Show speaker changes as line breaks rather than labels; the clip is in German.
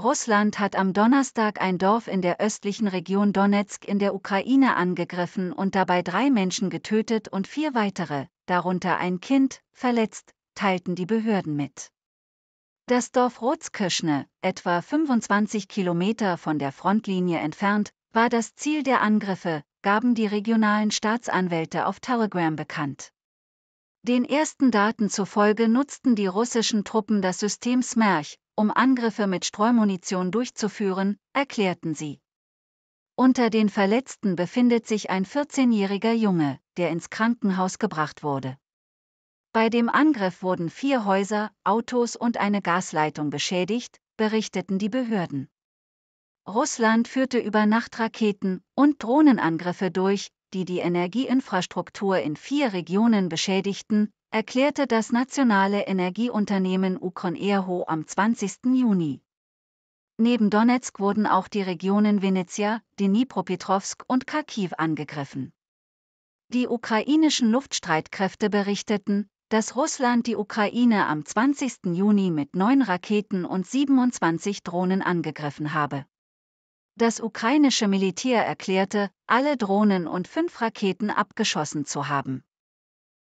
Russland hat am Donnerstag ein Dorf in der östlichen Region Donetsk in der Ukraine angegriffen und dabei drei Menschen getötet und vier weitere, darunter ein Kind, verletzt, teilten die Behörden mit. Das Dorf Rotzköschne, etwa 25 Kilometer von der Frontlinie entfernt, war das Ziel der Angriffe, gaben die regionalen Staatsanwälte auf Telegram bekannt. Den ersten Daten zufolge nutzten die russischen Truppen das System Smerch, um Angriffe mit Streumunition durchzuführen, erklärten sie. Unter den Verletzten befindet sich ein 14-jähriger Junge, der ins Krankenhaus gebracht wurde. Bei dem Angriff wurden vier Häuser, Autos und eine Gasleitung beschädigt, berichteten die Behörden. Russland führte über Nacht Raketen- und Drohnenangriffe durch, die die Energieinfrastruktur in vier Regionen beschädigten, erklärte das nationale Energieunternehmen Ukronerho am 20. Juni. Neben Donetsk wurden auch die Regionen Venezia, Dnipropetrovsk und Kharkiv angegriffen. Die ukrainischen Luftstreitkräfte berichteten, dass Russland die Ukraine am 20. Juni mit neun Raketen und 27 Drohnen angegriffen habe. Das ukrainische Militär erklärte, alle Drohnen und fünf Raketen abgeschossen zu haben.